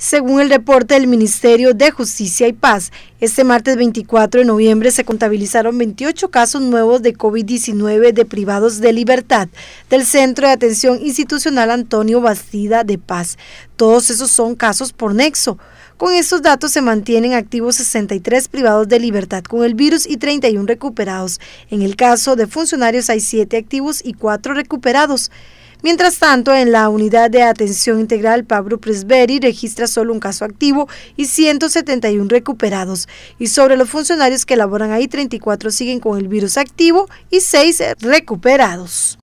Según el reporte del Ministerio de Justicia y Paz, este martes 24 de noviembre se contabilizaron 28 casos nuevos de COVID-19 de privados de libertad del Centro de Atención Institucional Antonio Bastida de Paz. Todos esos son casos por nexo. Con estos datos se mantienen activos 63 privados de libertad con el virus y 31 recuperados. En el caso de funcionarios hay 7 activos y 4 recuperados. Mientras tanto, en la unidad de atención integral Pablo Presberi registra solo un caso activo y 171 recuperados. Y sobre los funcionarios que laboran ahí, 34 siguen con el virus activo y 6 recuperados.